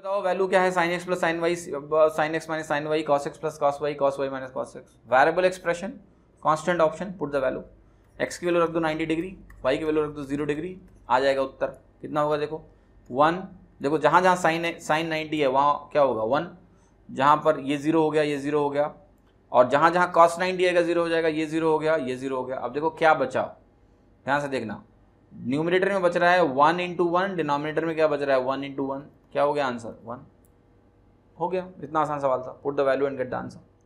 बताओ वैल्यू क्या है sine x plus sine y sine x minus sine y cos x plus cos y cos y minus cos x variable expression constant option put the value x की value रख दो 90 degree Y की value रख दो zero degree आ जाएगा उत्तर कितना होगा देखो वन देखो जहाँ जहाँ साइन है साइन नाइन्टी है वहाँ क्या होगा वन जहाँ पर ये जीरो हो गया ये जीरो हो गया और जहाँ जहाँ कॉस नाइन्टी आएगा जीरो हो जाएगा ये जीरो हो गया ये जीरो हो गया अब देखो क्या बचा ध्यान से देखना न्यूमिनेटर में बच रहा है वन इंटू वन डिनोमिनेटर में क्या बच रहा है वन इंटू वन क्या हो गया आंसर वन हो गया इतना आसान सवाल था put the value and get the answer